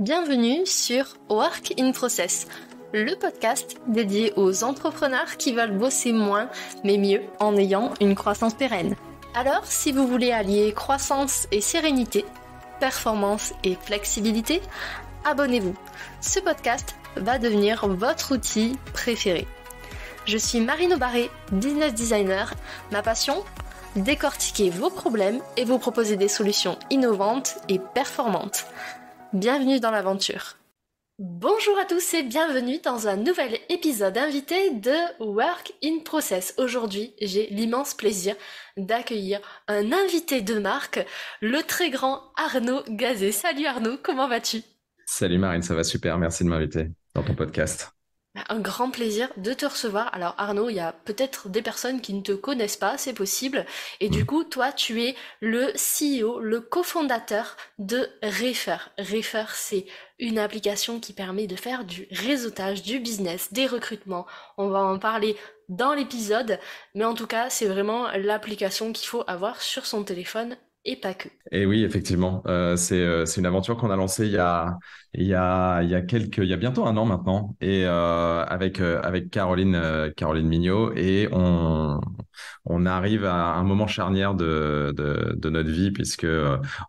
Bienvenue sur Work in Process, le podcast dédié aux entrepreneurs qui veulent bosser moins mais mieux en ayant une croissance pérenne. Alors, si vous voulez allier croissance et sérénité, performance et flexibilité, abonnez-vous. Ce podcast va devenir votre outil préféré. Je suis Marine Barré, business designer. Ma passion Décortiquer vos problèmes et vous proposer des solutions innovantes et performantes bienvenue dans l'aventure. Bonjour à tous et bienvenue dans un nouvel épisode invité de Work in Process. Aujourd'hui, j'ai l'immense plaisir d'accueillir un invité de marque, le très grand Arnaud Gazet. Salut Arnaud, comment vas-tu Salut Marine, ça va super, merci de m'inviter dans ton podcast. Bah, un grand plaisir de te recevoir. Alors Arnaud, il y a peut-être des personnes qui ne te connaissent pas, c'est possible. Et du coup, toi, tu es le CEO, le cofondateur de Refer. Refer, c'est une application qui permet de faire du réseautage, du business, des recrutements. On va en parler dans l'épisode. Mais en tout cas, c'est vraiment l'application qu'il faut avoir sur son téléphone et pas que. Et oui, effectivement, euh, euh, c'est une aventure qu'on a lancée il y a, il y, a, il y a quelques, il y a bientôt un an maintenant, et euh, avec, avec Caroline, Caroline Mignot, et on, on arrive à un moment charnière de, notre vie, puisque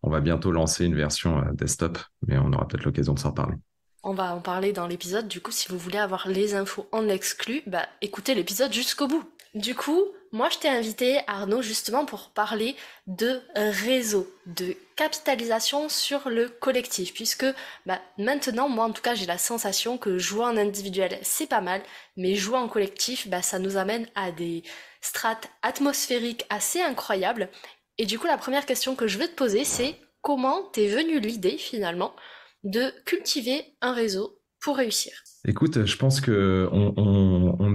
on va bientôt lancer une version desktop, mais on aura peut-être l'occasion de s'en parler. On va en parler dans l'épisode, du coup, si vous voulez avoir les infos en exclu, bah, écoutez l'épisode jusqu'au bout. Du coup, moi, je t'ai invité, Arnaud, justement pour parler de réseau, de capitalisation sur le collectif, puisque bah, maintenant, moi en tout cas, j'ai la sensation que jouer en individuel, c'est pas mal, mais jouer en collectif, bah, ça nous amène à des strates atmosphériques assez incroyables. Et du coup, la première question que je veux te poser, c'est comment t'es venu l'idée finalement de cultiver un réseau pour réussir Écoute, je pense que on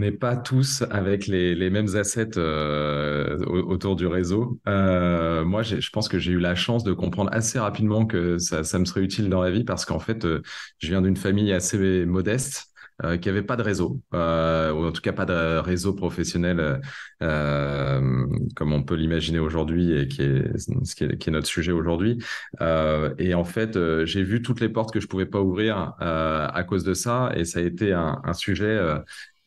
n'est pas tous avec les, mêmes assets euh, autour du réseau. Euh, moi, je pense que j'ai eu la chance de comprendre assez rapidement que ça, me serait utile dans la vie parce qu'en fait, euh, je viens d'une famille assez modeste. qui n'avait pas de réseau, ou en tout cas pas de réseau professionnel comme on peut l'imaginer aujourd'hui et qui est, qui est, notre sujet aujourd'hui. et en fait, j'ai vu toutes les portes que je pouvais pas ouvrir à cause de ça, et ça a été un, un sujet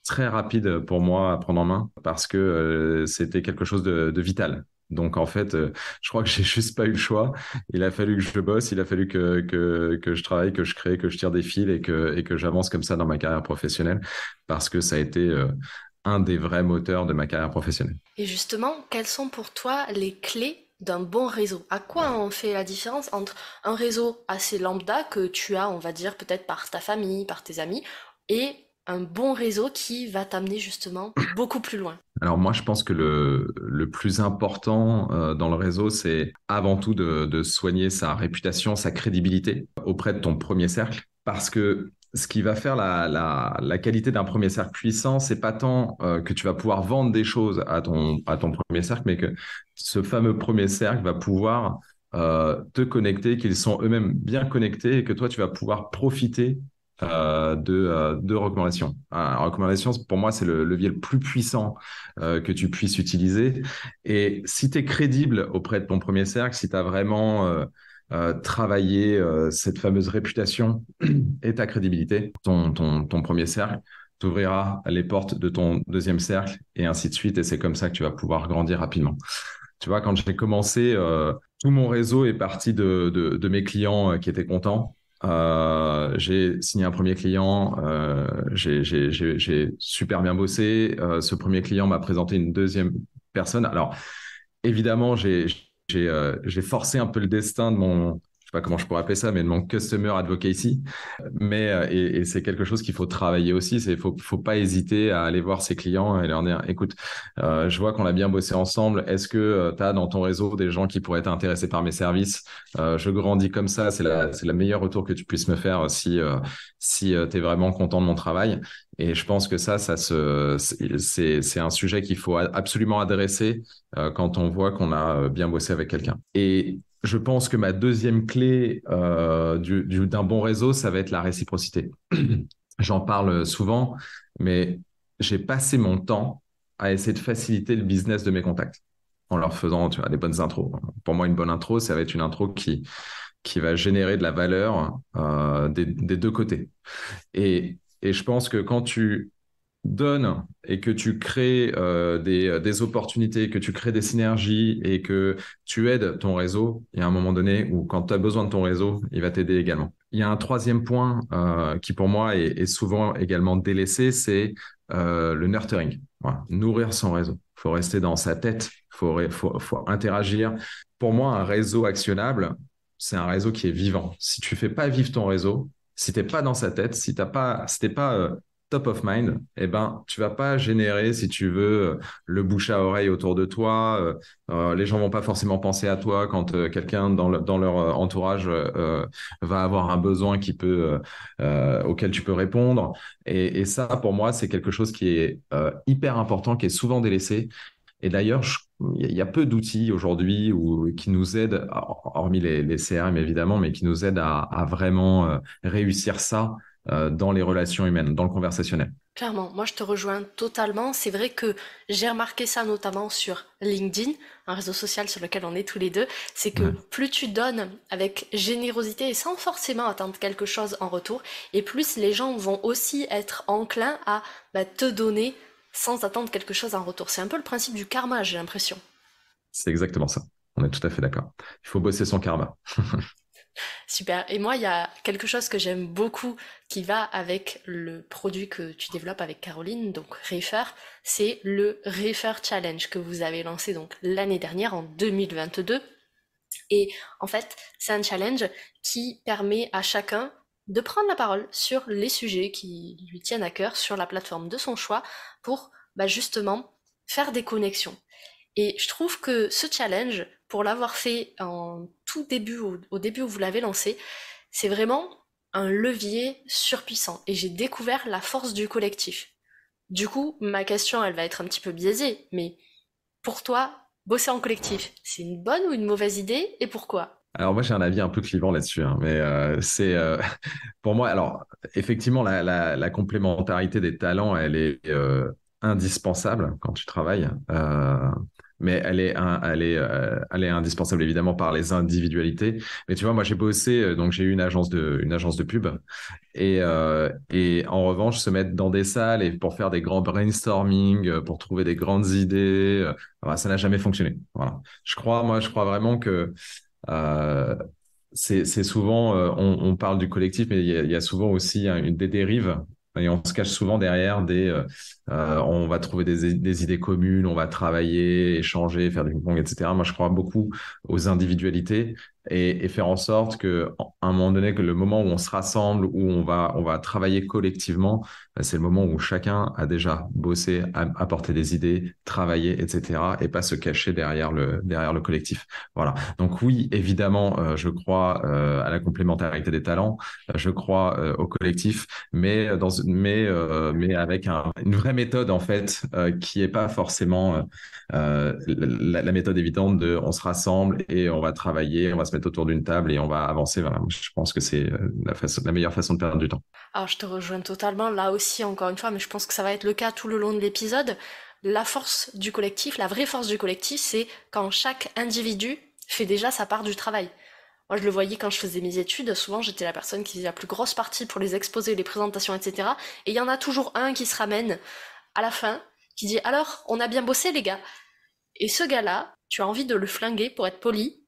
très rapide pour moi à prendre en main parce que euh, c'était quelque chose de, vital. Donc en fait, euh, je crois que j'ai juste pas eu le choix. Il a fallu que je bosse, il a fallu que, que, que je travaille, que je crée, que je tire des fils et que, et que j'avance comme ça dans ma carrière professionnelle parce que ça a été euh, un des vrais moteurs de ma carrière professionnelle. Et justement, quelles sont pour toi les clés d'un bon réseau À quoi on fait la différence entre un réseau assez lambda que tu as, on va dire, peut-être par ta famille, par tes amis, et un bon réseau qui va t'amener justement beaucoup plus loin Alors moi, je pense que le, plus important euh, dans le réseau, c'est avant tout de, soigner sa réputation, sa crédibilité auprès de ton premier cercle, parce que ce qui va faire la, qualité d'un premier cercle puissant, c'est pas tant euh, que tu vas pouvoir vendre des choses à ton, à ton premier cercle, mais que ce fameux premier cercle va pouvoir euh, te connecter, qu'ils sont eux-mêmes bien connectés et que toi, tu vas pouvoir profiter euh, euh, de, recommandations. Hein, recommandations. recommandation, pour moi, c'est le levier le plus puissant euh, que tu puisses utiliser. Et si tu es crédible auprès de ton premier cercle, si tu as vraiment travaillé cette fameuse réputation et ta crédibilité, ton, ton, ton premier cercle, t'ouvrira les portes de ton deuxième cercle et ainsi de suite. Et c'est comme ça que tu vas pouvoir grandir rapidement. Tu vois, quand j'ai commencé, tout mon réseau est parti de, de, mes clients qui étaient contents. Euh, j'ai signé un premier client, euh, j'ai super bien bossé. Euh, ce premier client m'a présenté une deuxième personne. Alors, évidemment, j'ai forcé un peu le destin de mon, pas comment je pourrais appeler ça, mais de manque customer advocacy. Mais euh, et, c'est quelque chose qu'il faut travailler aussi. C'est faut faut pas hésiter à aller voir ses clients et leur dire écoute, euh, je vois qu'on a bien bossé ensemble. Est-ce que euh, tu as dans ton réseau des gens qui pourraient être intéressés par mes services Je grandis comme ça. C'est la c'est le meilleur retour que tu puisses me faire si si tu es vraiment content de mon travail. Et je pense que ça, ça se, c'est, c'est un sujet qu'il faut absolument adresser quand on voit qu'on a bien bossé avec quelqu'un. Et je pense que ma deuxième clé euh, d'un bon réseau, ça va être la réciprocité. J'en parle souvent, mais j'ai passé mon temps à essayer de faciliter le business de mes contacts en leur faisant des bonnes intros. Pour moi, une bonne intro, ça va être une intro qui, qui va générer de la valeur euh, des, deux côtés. Et, et je pense que quand tu donne et que tu crées euh, euh, des, opportunités, que tu crées des synergies et que tu aides ton réseau, il y a un moment donné où quand tu as besoin de ton réseau, il va t'aider également. Il y a un troisième point euh, qui pour moi est, souvent également délaissé, c'est le nurturing, nourrir son réseau. Il faut rester dans sa tête, il faut, faut, interagir. Pour moi, un réseau actionnable, c'est un réseau qui est vivant. Si tu fais pas vivre ton réseau, si n'es pas dans sa tête, si t'as pas, si pas top of mind, eh ben, tu vas pas générer, si tu veux, le bouche à oreille autour de toi. Euh, euh, les gens vont pas forcément penser à toi quand euh, quelqu'un dans, leur entourage va avoir un besoin qui peut, auquel tu peux répondre. Et, ça, pour moi, c'est quelque chose qui est hyper important, qui est souvent délaissé. Et d'ailleurs, il y a peu d'outils aujourd'hui qui nous aident, hormis les, CRM évidemment, mais qui nous aident à vraiment réussir ça euh, dans les relations humaines, dans le conversationnel. Clairement, moi je te rejoins totalement. C'est vrai que j'ai remarqué ça notamment sur LinkedIn, un réseau social sur lequel on est tous les deux. C'est que plus tu donnes avec générosité et sans forcément attendre quelque chose en retour, et plus les gens vont aussi être enclins à bah, te donner sans attendre quelque chose en retour. C'est un peu le principe du karma, j'ai l'impression. C'est exactement ça. On est tout à fait d'accord. Il faut bosser son karma. Super. Et moi, il y a quelque chose que j'aime beaucoup qui va avec le produit que tu développes avec Caroline, donc Refer, c'est le Refer Challenge que vous avez lancé donc l'année dernière en 2022. Et en fait, c'est un challenge qui permet à chacun de prendre la parole sur les sujets qui lui tiennent à cœur sur la plateforme de son choix pour bah, justement faire des connexions. Et je trouve que ce challenge, pour l'avoir fait en début, au, début où vous l'avez lancé, c'est vraiment un levier surpuissant. Et j'ai découvert la force du collectif. Du coup, ma question, elle va être un petit peu biaisée, mais pour toi, bosser en collectif, c'est une bonne ou une mauvaise idée et pourquoi alors moi j'ai un avis un peu clivant là-dessus, hein, mais euh, c'est euh, pour moi alors effectivement la, complémentarité des talents elle est euh, indispensable quand tu travailles mais elle est, euh, est, indispensable évidemment par les individualités. Mais tu vois, moi j'ai bossé, euh, donc j'ai eu une agence de, une agence de pub, euh, et, en revanche se mettre dans des salles et pour faire des grands brainstorming, pour trouver des grandes idées, ça n'a jamais fonctionné. Voilà. Je crois, moi, je crois vraiment que c'est souvent, on, parle du collectif, mais il y, a souvent aussi hein, une, des dérives et on se cache souvent derrière des. Euh, euh, on va trouver des, idées communes, on va travailler, échanger, faire du ping etc. Moi, je crois beaucoup aux individualités et, faire en sorte que à un moment donné que le moment où on se rassemble où on va on va travailler collectivement euh, c'est le moment où chacun a déjà bossé apporté des idées travaillé etc et pas se cacher derrière le derrière le collectif voilà donc oui évidemment euh, je crois euh, à la complémentarité des talents je crois au collectif mais dans mais mais avec une vraie méthode en fait qui est pas forcément la, la, méthode évidente de on se rassemble et on va travailler on va se se mettre autour d'une table et on va avancer. Voilà. Je pense que c'est euh, la, la meilleure façon de perdre du temps. Alors je te rejoins totalement là aussi encore une fois, mais je pense que ça va être le cas tout le long de l'épisode. La force du collectif, la vraie force du collectif, c'est quand chaque individu fait déjà sa part du travail. Moi, je le voyais quand je faisais mes études. Souvent, j'étais la personne qui faisait la plus grosse partie pour les exposés, les présentations, etc. Et il y en a toujours un qui se ramène à la fin, qui dit Alors, on a bien bossé, les gars. Et ce gars-là, tu as envie de le flinguer pour être poli,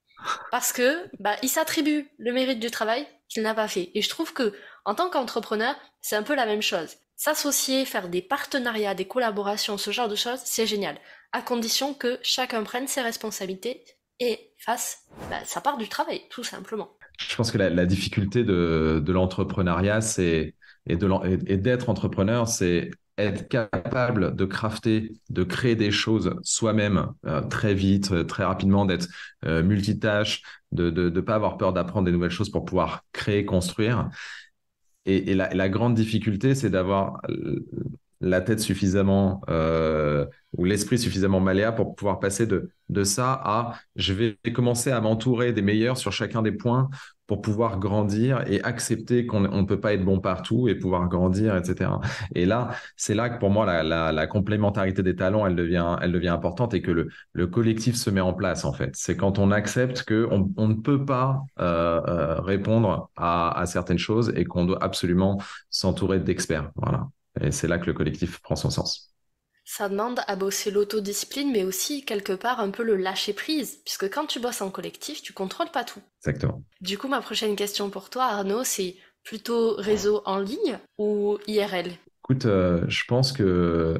parce que bah, il s'attribue le mérite du travail qu'il n'a pas fait. Et je trouve que en tant qu'entrepreneur, c'est un peu la même chose. S'associer, faire des partenariats, des collaborations, ce genre de choses, c'est génial, à condition que chacun prenne ses responsabilités et fasse bah, sa part du travail, tout simplement. Je pense que la, difficulté de, de l'entrepreneuriat, c'est et d'être entrepreneur, c'est être capable de crafter, de créer des choses soi-même euh, très vite, euh, très rapidement, d'être euh, multitâche, de ne pas avoir peur d'apprendre des nouvelles choses pour pouvoir créer, construire. Et, la, grande difficulté, c'est d'avoir la tête suffisamment ou l'esprit suffisamment malléable pour pouvoir passer de, de ça à je vais commencer à m'entourer des meilleurs sur chacun des points pour pouvoir grandir et accepter qu'on ne peut pas être bon partout et pouvoir grandir, etc. Et là, c'est là que pour moi, la, complémentarité des talents, elle devient, importante et que le, collectif se met en place, en fait. C'est quand on accepte qu'on ne peut pas euh, euh, répondre à, à, certaines choses et qu'on doit absolument s'entourer d'experts. Voilà. Et c'est là que le collectif prend son sens ça demande à bosser l'autodiscipline, mais aussi quelque part un peu le lâcher prise, puisque quand tu bosses en collectif, tu contrôles pas tout. Exactement. Du coup, ma prochaine question pour toi, Arnaud, c'est plutôt réseau en ligne ou IRL Écoute, euh, je pense que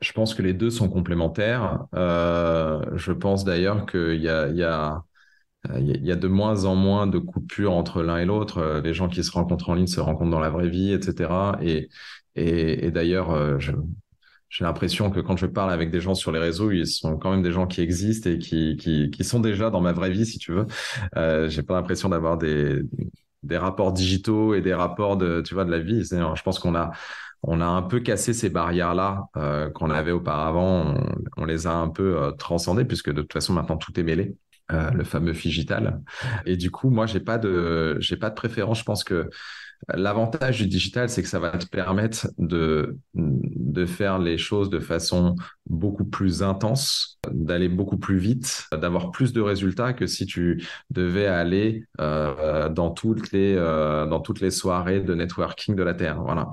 je pense que les deux sont complémentaires. Euh, je pense d'ailleurs qu'il y a, y a... y a de moins en moins de coupures entre l'un et l'autre. Euh, les gens qui se rencontrent en ligne se rencontrent dans la vraie vie, etc. Et, et, et d'ailleurs, je, j'ai l'impression que quand je parle avec des gens sur les réseaux, ils sont quand même des gens qui existent et qui, qui, sont déjà dans ma vraie vie, si tu veux. Euh, j'ai pas l'impression d'avoir des, rapports digitaux et des rapports de, tu vois, de la vie. Je pense qu'on a, on a un peu cassé ces barrières-là euh, qu'on avait auparavant. On, les a un peu euh, transcendées puisque de toute façon, maintenant, tout est mêlé. Euh, le fameux digital. Et du coup, moi, j'ai pas de, j'ai pas de préférence. Je pense que l'avantage du digital, c'est que ça va te permettre de, de faire les choses de façon beaucoup plus intense, d'aller beaucoup plus vite, d'avoir plus de résultats que si tu devais aller euh, dans toutes les euh, dans toutes les soirées de networking de la terre. Voilà.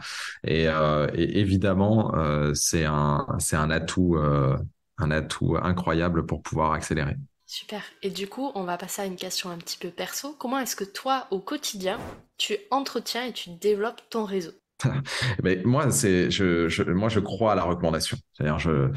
Et, et évidemment, c'est un c'est un atout un atout incroyable pour pouvoir accélérer. Super. Et du coup, on va passer à une question un petit peu perso. Comment est-ce que toi, au quotidien, tu entretiens et tu développes ton réseau mais moi, c'est, je, moi, je crois à la recommandation. C'est-à-dire, je,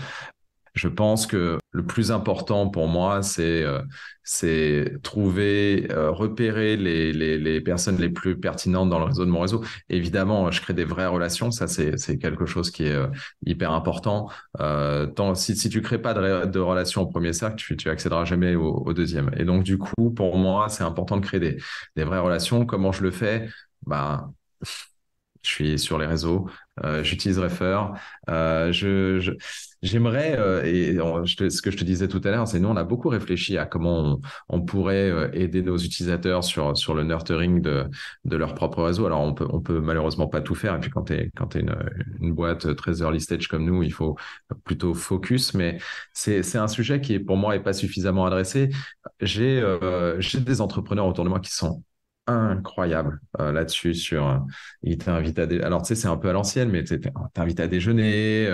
je pense que le plus important pour moi, c'est euh, trouver, euh, repérer les, personnes les plus pertinentes dans le réseau de mon réseau. Évidemment, je crée des vraies relations, ça c'est quelque chose qui est euh, hyper important. Tant, si, si tu crées pas de, relations au premier cercle, tu, tu accéderas jamais au, deuxième. Et donc du coup, pour moi, c'est important de créer des, vraies relations. Comment je le fais bah, je suis sur les réseaux, euh, j'utilise Refer. Euh, je, j'aimerais, euh, et ce que je te disais tout à l'heure, c'est nous, on a beaucoup réfléchi à comment on, pourrait aider nos utilisateurs sur, sur le nurturing de, de leur propre réseau. Alors, on peut, on peut malheureusement pas tout faire. Et puis, quand tu es, quand es une, une, boîte très early stage comme nous, il faut plutôt focus. Mais c'est, un sujet qui, pour moi, est pas suffisamment adressé. J'ai, j'ai des entrepreneurs autour de moi qui sont incroyable euh, là-dessus sur euh, il t'invite à alors tu sais c'est un peu à l'ancienne mais oh, t'invite à déjeuner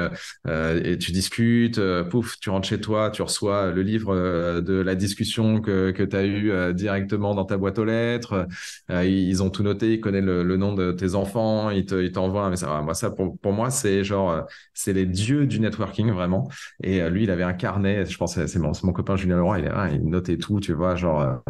euh, et tu discutes pouf tu rentres chez toi tu reçois le livre de la discussion que que t'as eu directement dans ta boîte aux lettres ils ont tout noté ils connaissent le, nom de tes enfants ils te ils t'envoient un ah, moi ça pour, moi c'est genre c'est les dieux du networking vraiment et lui il avait un carnet je pense c'est mon, copain Julien Leroy il, ah, il notait tout tu vois genre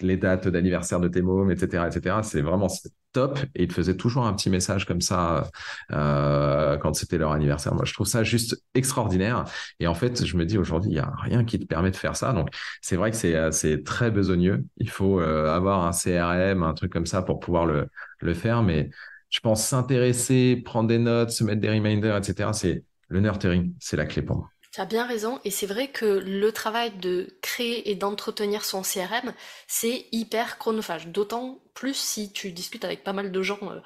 les dates d'anniversaire de tes mômes, etc. etc. C'est vraiment top. Et ils te faisaient toujours un petit message comme ça euh, quand c'était leur anniversaire. Moi, je trouve ça juste extraordinaire. Et en fait, je me dis aujourd'hui, il n'y a rien qui te permet de faire ça. Donc, c'est vrai que c'est euh, très besogneux. Il faut euh, avoir un CRM, un truc comme ça pour pouvoir le, le faire. Mais je pense s'intéresser, prendre des notes, se mettre des reminders, etc. C'est le nurturing, c'est la clé pour moi. Tu as bien raison, et c'est vrai que le travail de créer et d'entretenir son CRM, c'est hyper chronophage, d'autant plus si tu discutes avec pas mal de gens. Euh,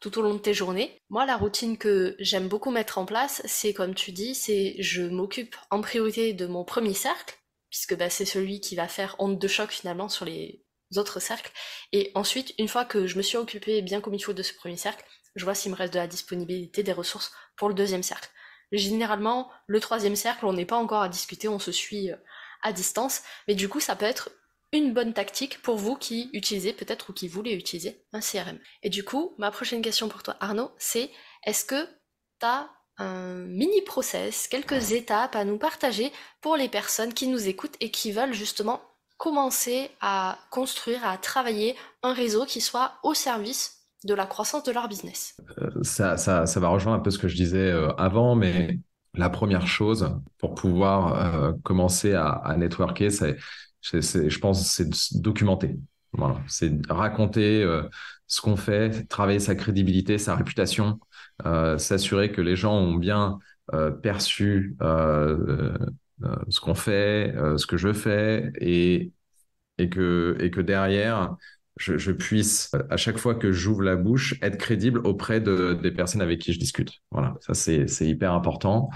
tout au long de tes journées. Moi, la routine que j'aime beaucoup mettre en place, c'est comme tu dis, c'est je m'occupe en priorité de mon premier cercle, puisque bah, c'est celui qui va faire honte de choc finalement sur les autres cercles. Et ensuite, une fois que je me suis occupée bien comme il faut de ce premier cercle, je vois s'il me reste de la disponibilité des ressources pour le deuxième cercle. Généralement, le troisième cercle, on n'est pas encore à discuter, on se suit euh, à distance. Mais du coup, ça peut être une bonne tactique pour vous qui utilisez peut-être ou qui voulez utiliser un CRM. Et du coup, ma prochaine question pour toi, Arnaud, c'est est-ce que tu as un mini process, quelques étapes à nous partager pour les personnes qui nous écoutent et qui veulent justement commencer à construire, à travailler un réseau qui soit au service de la croissance de leur business. Euh, ça, va rejoindre un peu ce que je disais euh, avant, mais la première chose pour pouvoir euh, commencer à, networker, c'est, je pense, c'est de documenter. Voilà. C'est raconter ce qu'on fait, travailler sa crédibilité, sa réputation, s'assurer que les gens ont bien perçu ce qu'on fait, ce que je fais, que, et que derrière, je, je, puisse, à chaque fois que j'ouvre la bouche, être crédible auprès de, des personnes avec qui je discute. Voilà, ça c'est, c'est hyper important.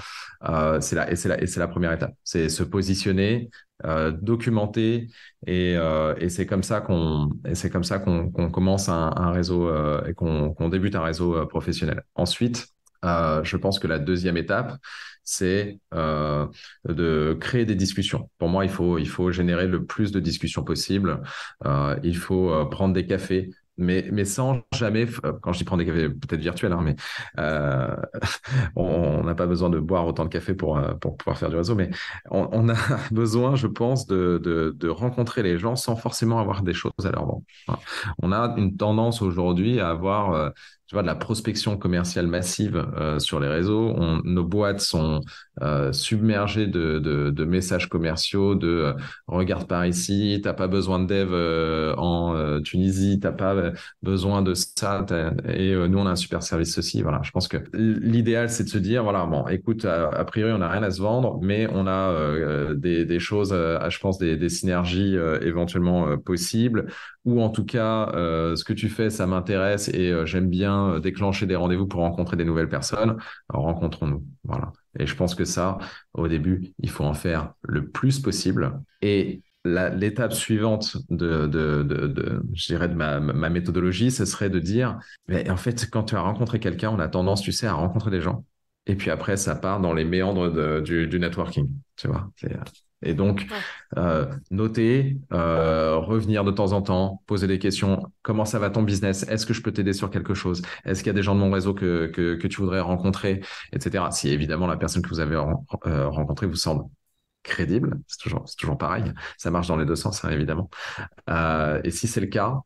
Euh, c'est la, et c'est la, et c'est la première étape. C'est se positionner, euh, documenter, et, euh, et, c'est comme ça qu'on, et c'est comme ça qu'on, qu'on commence un, un réseau euh, et qu'on, qu'on débute un réseau euh, professionnel. Ensuite, euh, je pense que la deuxième étape, c'est euh, de créer des discussions. Pour moi, il faut, il faut générer le plus de discussions possible. Euh, il faut euh, prendre des cafés, mais, mais, sans jamais, quand je dis prendre des cafés peut-être virtuels, hein, mais on n'a pas besoin de boire autant de café pour, pour pouvoir faire du réseau, mais on, a besoin, je pense, de, de, rencontrer les gens sans forcément avoir des choses à leur vendre. on a une tendance aujourd'hui à avoir tu vois, de la prospection commerciale massive euh, sur les réseaux. nos boîtes sont euh, submergées de, messages commerciaux, de euh, regarde par ici, t'as pas besoin de dev en Tunisie, t'as pas besoin de ça. Et nous, on a un super service ceci. Voilà, je pense que l'idéal, c'est de se dire, voilà, bon, écoute, a, priori, on a rien à se vendre, mais on a des, choses, je pense, des, des synergies éventuellement possibles, ou en tout cas, ce que tu fais, ça m'intéresse et j'aime bien euh, déclencher des rendez-vous pour rencontrer des nouvelles personnes, rencontrons-nous. Voilà. Et je pense que ça, au début, il faut en faire le plus possible. Et l'étape suivante de, de, je dirais de ma, ma, méthodologie, ce serait de dire, mais en fait, quand tu as rencontré quelqu'un, on a tendance, tu sais, à rencontrer des gens. Et puis après, ça part dans les méandres du, du networking. Tu vois, euh, et donc, euh, noter, euh, revenir de temps en temps, poser des questions. Comment ça va ton business Est-ce que je peux t'aider sur quelque chose Est-ce qu'il y a des gens de mon réseau que, tu voudrais rencontrer Etc. Si évidemment la personne que vous avez euh, rencontrée vous semble crédible, c'est toujours, toujours pareil, ça marche dans les deux sens, hein, évidemment. et si c'est le cas,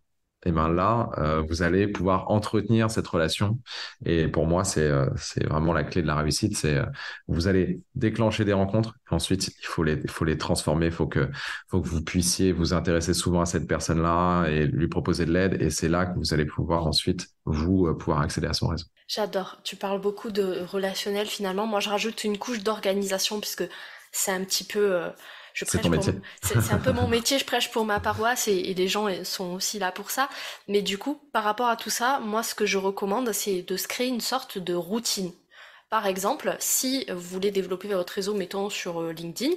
et eh ben là, euh, vous allez pouvoir entretenir cette relation. Et pour moi, c'est euh, c'est vraiment la clé de la réussite. C'est euh, vous allez déclencher des rencontres. Ensuite, il faut les faut les transformer. Il faut que faut que vous puissiez vous intéresser souvent à cette personne-là et lui proposer de l'aide. Et c'est là que vous allez pouvoir ensuite vous pouvoir accéder à son réseau. J'adore. Tu parles beaucoup de relationnel finalement. Moi, je rajoute une couche d'organisation puisque c'est un petit peu c'est un peu mon métier je prêche pour ma paroisse et, les gens sont aussi là pour ça mais du coup par rapport à tout ça moi ce que je recommande c'est de se créer une sorte de routine par exemple si vous voulez développer votre réseau mettons sur euh, LinkedIn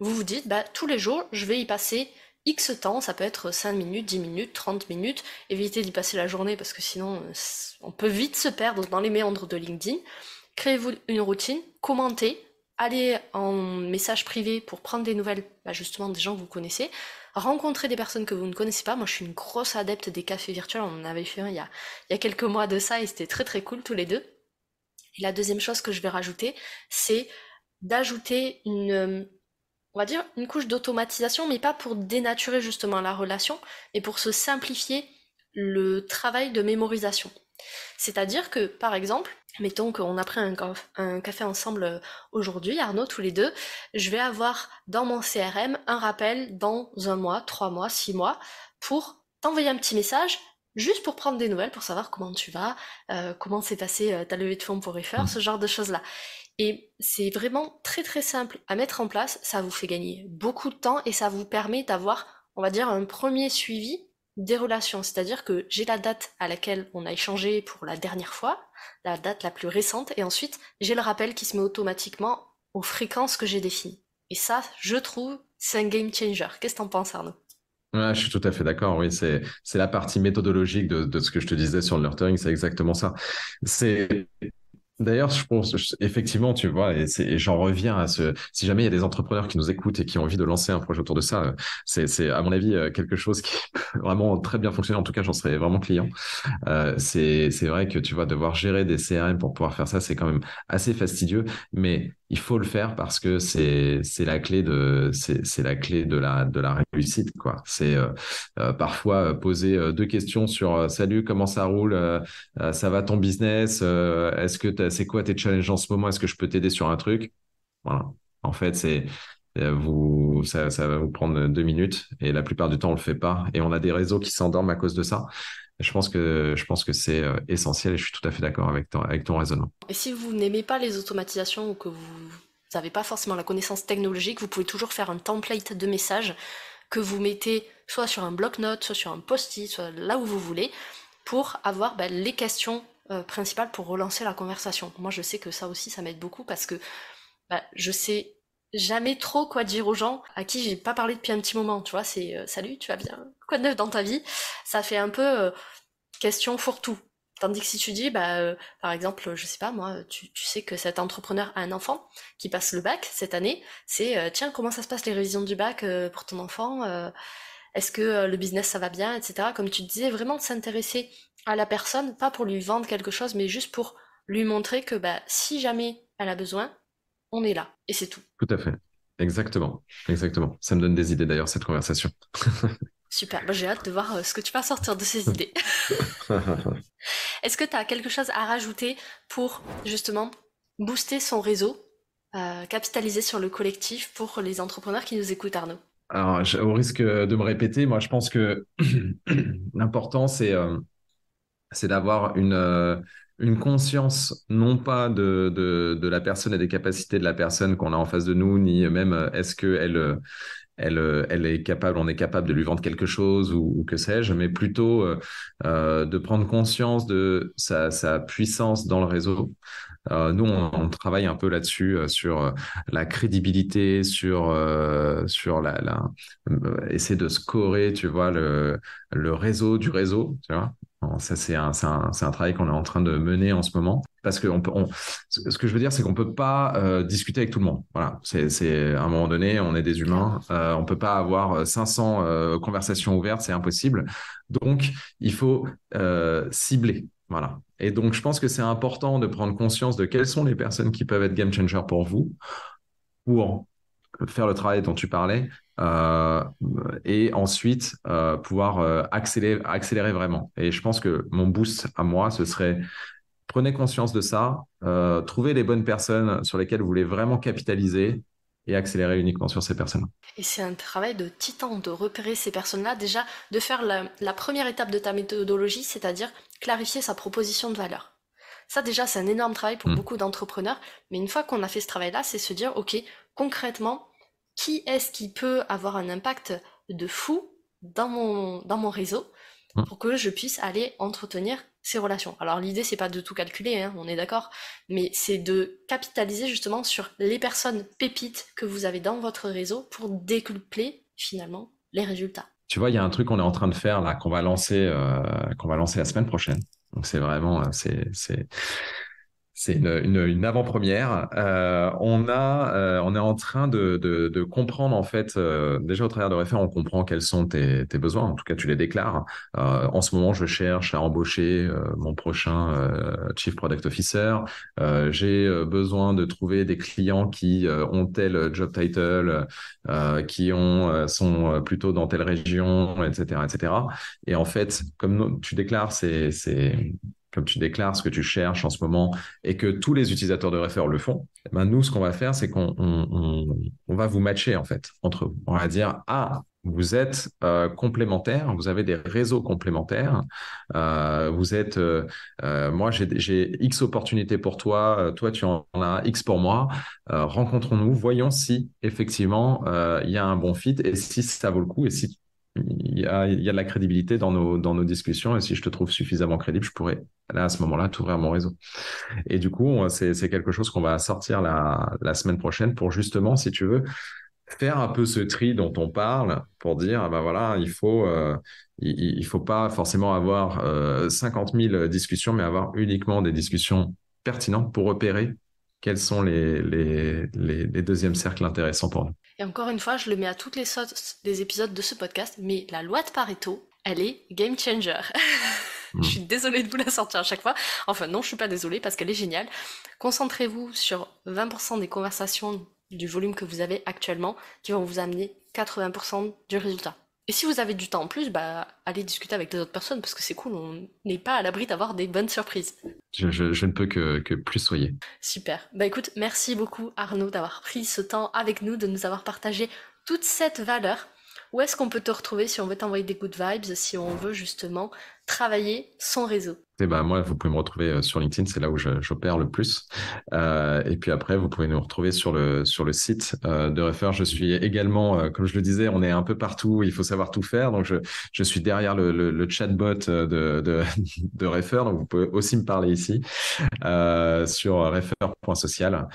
vous vous dites bah tous les jours je vais y passer X temps, ça peut être 5 minutes, 10 minutes, 30 minutes, évitez d'y passer la journée parce que sinon euh, on peut vite se perdre dans les méandres de LinkedIn. Créez-vous une routine, commentez, aller en message privé pour prendre des nouvelles, bah, justement, des gens que vous connaissez, rencontrer des personnes que vous ne connaissez pas. Moi, je suis une grosse adepte des cafés virtuels. On en avait fait un il y a, il y a quelques mois de ça et c'était très très cool tous les deux. Et la deuxième chose que je vais rajouter, c'est d'ajouter une, on va dire, une couche d'automatisation, mais pas pour dénaturer justement la relation, mais pour se simplifier le travail de mémorisation. C'est-à-dire que, par exemple, mettons qu'on a pris un, café ensemble euh, aujourd'hui, Arnaud, tous les deux, je vais avoir dans mon CRM un rappel dans un mois, trois mois, six mois, pour t'envoyer un petit message, juste pour prendre des nouvelles, pour savoir comment tu vas, euh, comment s'est passé euh, ta levée de fonds pour faire, mmh. ce genre de choses-là. Et c'est vraiment très très simple à mettre en place, ça vous fait gagner beaucoup de temps et ça vous permet d'avoir, on va dire, un premier suivi des relations, c'est-à-dire que j'ai la date à laquelle on a échangé pour la dernière fois, la date la plus récente, et ensuite j'ai le rappel qui se met automatiquement aux fréquences que j'ai définies. Et ça, je trouve, c'est un game changer. Qu'est-ce que t'en penses, Arnaud je suis tout à fait d'accord. Oui, c'est la partie méthodologique de, de, ce que je te disais sur le nurturing. C'est exactement ça. C'est D'ailleurs, je pense effectivement, tu vois, et, j'en reviens à ce. Si jamais il y a des entrepreneurs qui nous écoutent et qui ont envie de lancer un projet autour de ça, c'est à mon avis euh, quelque chose qui peut vraiment très bien fonctionner. En tout cas, j'en serais vraiment client. Euh, c'est vrai que tu vois, devoir gérer des CRM pour pouvoir faire ça, c'est quand même assez fastidieux. Mais il faut le faire parce que c'est c'est la clé de c'est la clé de la de la réussite quoi. C'est euh, euh, parfois euh, poser deux questions sur salut comment ça roule, ça va ton business, est-ce que c'est quoi tes challenges en ce moment, est-ce que je peux t'aider sur un truc. Voilà. En fait c'est vous, ça, ça va vous prendre deux minutes et la plupart du temps on le fait pas et on a des réseaux qui s'endorment à cause de ça. Je pense que, je pense que c'est euh, essentiel et je suis tout à fait d'accord avec ton, avec ton raisonnement. Et si vous n'aimez pas les automatisations ou que vous n'avez pas forcément la connaissance technologique, vous pouvez toujours faire un template de message que vous mettez soit sur un bloc-notes, soit sur un post-it, soit là où vous voulez, pour avoir ben, les questions euh, principales pour relancer la conversation. Moi, je sais que ça aussi, ça m'aide beaucoup parce que ben, je sais jamais trop quoi dire aux gens à qui j'ai pas parlé depuis un petit moment, tu vois, c'est euh, salut, tu vas bien, quoi de neuf dans ta vie Ça fait un peu euh, question fourre-tout. Tandis que si tu dis, bah, euh, par exemple, je sais pas moi, tu, tu, sais que cet entrepreneur a un enfant qui passe le bac cette année, c'est tiens, comment ça se passe les révisions du bac pour ton enfant Est-ce que le business ça va bien, etc. Comme tu disais, vraiment de s'intéresser à la personne, pas pour lui vendre quelque chose, mais juste pour lui montrer que bah, si jamais elle a besoin, on est là et c'est tout. Tout à fait. Exactement. Exactement. Ça me donne des idées d'ailleurs, cette conversation. Super. Bah, j'ai hâte de voir euh, ce que tu vas sortir de ces idées. Est-ce que tu as quelque chose à rajouter pour justement booster son réseau, euh, capitaliser sur le collectif pour les entrepreneurs qui nous écoutent, Arnaud Alors, au risque de me répéter, moi, je pense que l'important, euh, c'est d'avoir une une conscience non pas de, de, de, la personne et des capacités de la personne qu'on a en face de nous, ni même euh, est-ce qu'elle elle, euh, euh, elle est capable, on est capable de lui vendre quelque chose ou, que sais-je, mais plutôt de prendre conscience de sa, sa puissance dans le réseau, euh, nous, on, travaille un peu là-dessus, euh, sur euh, la crédibilité, sur, sur la, essayer de scorer, tu vois, le, réseau du réseau, tu vois. ça, c'est un, travail qu'on est en train de mener en ce moment. Parce que ce que je veux dire, c'est qu'on ne peut pas discuter avec tout le monde. Voilà. C'est à un moment donné, on est des humains. on ne peut pas avoir 500 conversations ouvertes, c'est impossible. Donc, il faut cibler voilà. Et donc, je pense que c'est important de prendre conscience de quelles sont les personnes qui peuvent être game changer pour vous, pour faire le travail dont tu parlais, euh, et ensuite euh, pouvoir euh, accélérer, accélérer vraiment. Et je pense que mon boost à moi, ce serait prenez conscience de ça, trouvez les bonnes personnes sur lesquelles vous voulez vraiment capitaliser, et accélérer uniquement sur ces personnes. Et c'est un travail de titan de repérer ces personnes-là, déjà de faire la première étape de ta méthodologie, c'est-à-dire clarifier sa proposition de valeur. Ça déjà, c'est un énorme travail pour mm. beaucoup d'entrepreneurs, mais une fois qu'on a fait ce travail-là, c'est se dire, OK, concrètement, qui est-ce qui peut avoir un impact de fou dans mon, dans mon réseau mm. pour que je puisse aller entretenir ces relations. Alors l'idée, c'est pas de tout calculer, hein, on est d'accord, mais c'est de capitaliser justement sur les personnes pépites que vous avez dans votre réseau pour décupler finalement les résultats tu vois, il y a un truc qu'on est en train de faire là, qu'on va lancer, euh, qu'on va lancer la semaine prochaine. Donc c'est vraiment, euh, c'est, c'est, c'est une, une, avant-première. Euh, on a, euh, on est en train de, de, comprendre en fait, euh, déjà au travers de référents, on comprend quels sont tes, tes, besoins. En tout cas, tu les déclares. en ce moment, je cherche à embaucher mon prochain chief product officer. J'ai besoin de trouver des clients qui ont tel job title, qui ont sont plutôt dans telle région, etc., etc. Et en fait, comme tu déclares, c'est c'est comme tu déclares, ce que tu cherches en ce moment, et que tous les utilisateurs de Refer le font, eh ben, nous, ce qu'on va faire, c'est qu'on va vous matcher en fait entre vous. On va dire ah. Vous êtes complémentaire, euh, complémentaires, vous avez des réseaux complémentaires. Euh, vous êtes, euh, moi j'ai X opportunités pour toi, toi tu en as X pour moi. rencontrons-nous, voyons si effectivement il y a un bon fit et si ça vaut le coup et si il y a, de la crédibilité dans nos, dans nos discussions et si je te trouve suffisamment crédible, je pourrais là, à ce moment-là t'ouvrir mon réseau. Et du coup, c'est quelque chose qu'on va sortir la, la semaine prochaine pour justement, si tu veux, faire un peu ce tri dont on parle pour dire ah ben voilà il faut euh, il, faut pas forcément avoir 50 euh, 000 discussions mais avoir uniquement des discussions pertinentes pour repérer quels sont les, les, deuxièmes cercles intéressants pour nous. Et encore une fois, je le mets à toutes les des épisodes de ce podcast, mais la loi de Pareto, elle est game changer. je suis hmm. désolée de vous la sortir à chaque fois. Enfin, non, je suis pas désolée parce qu'elle est géniale. Concentrez-vous sur 20% des conversations du volume que vous avez actuellement qui vont vous amener 80% du résultat. Et si vous avez du temps en plus, bah, allez discuter avec les autres personnes parce que c'est cool, on n'est pas à l'abri d'avoir des bonnes surprises. Je, ne peux que, plus soyez. Super. Bah écoute, merci beaucoup Arnaud d'avoir pris ce temps avec nous, de nous avoir partagé toute cette valeur. Où est-ce qu'on peut te retrouver si on veut t'envoyer des good vibes, si on veut justement travailler son réseau bah, moi, vous pouvez me retrouver euh, sur LinkedIn, c'est là où j'opère le plus. Euh, et puis après, vous pouvez nous retrouver sur le, sur le site euh, de Refer. Je suis également, comme je le disais, on est un peu partout, il faut savoir tout faire. Donc, je, je suis derrière le, le, chatbot de, de, Refer. Donc, vous pouvez aussi me parler ici sur refer.social,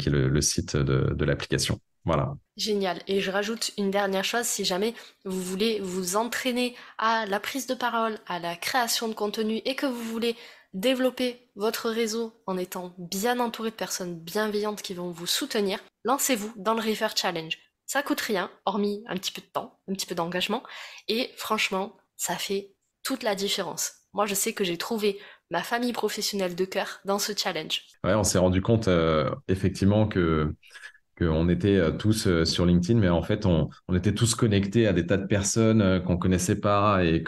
qui est le, le site de, de l'application. Voilà. Génial. Et je rajoute une dernière chose, si jamais vous voulez vous entraîner à la prise de parole, à la création de contenu et que vous voulez développer votre réseau en étant bien entouré de personnes bienveillantes qui vont vous soutenir, lancez-vous dans le Refer Challenge. Ça coûte rien, hormis un petit peu de temps, un petit peu d'engagement, et franchement, ça fait toute la différence. Moi, je sais que j'ai trouvé ma famille professionnelle de cœur dans ce challenge. Ouais, on s'est rendu compte euh, effectivement que on était euh, tous euh, sur LinkedIn, mais en fait, on, était tous connectés à des tas de personnes euh, qu'on connaissait pas et,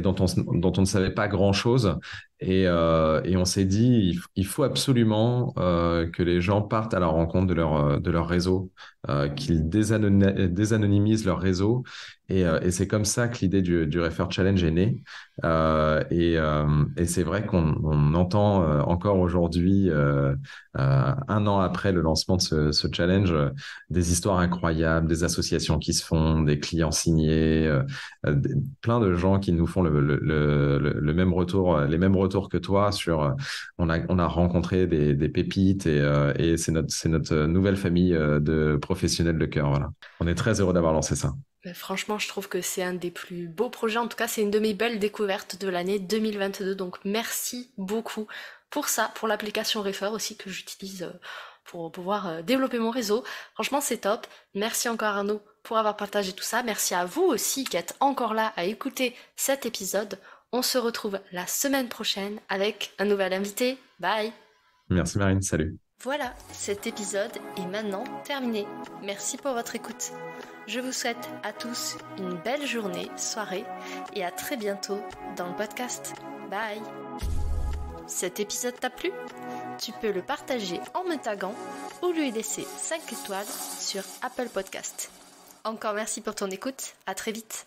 dont on ne savait pas grand-chose. Euh, et, on s'est dit, il, faut absolument euh, que les gens partent à la rencontre de leur, euh, de leur réseau, qu'ils désanonymisent leur réseau. Et, c'est comme ça que l'idée du, Refer Challenge est née. Et, c'est vrai qu'on entend encore aujourd'hui, un an après le lancement de ce, challenge, des histoires incroyables, des associations qui se font, des clients signés, plein de gens qui nous font le, même retour, les mêmes retours que toi sur euh, on a on a rencontré des, pépites et, euh, et c'est notre c'est notre euh, nouvelle famille de professionnels de cœur. Voilà, on est très heureux d'avoir lancé ça. Bah, franchement, je trouve que c'est un des plus beaux projets. En tout cas, c'est une de mes belles découvertes de l'année 2022. Donc, merci beaucoup pour ça, pour l'application Refer aussi que j'utilise pour pouvoir développer mon réseau. Franchement, c'est top. Merci encore à nous pour avoir partagé tout ça. Merci à vous aussi qui êtes encore là à écouter cet épisode. On se retrouve la semaine prochaine avec un nouvel invité. Bye Merci Marine, salut. Voilà, cet épisode est maintenant terminé. Merci pour votre écoute. Je vous souhaite à tous une belle journée, soirée et à très bientôt dans le podcast. Bye Cet épisode t'a plu Tu peux le partager en me taguant ou lui laisser 5 étoiles sur Apple Podcast. Encore merci pour ton écoute, à très vite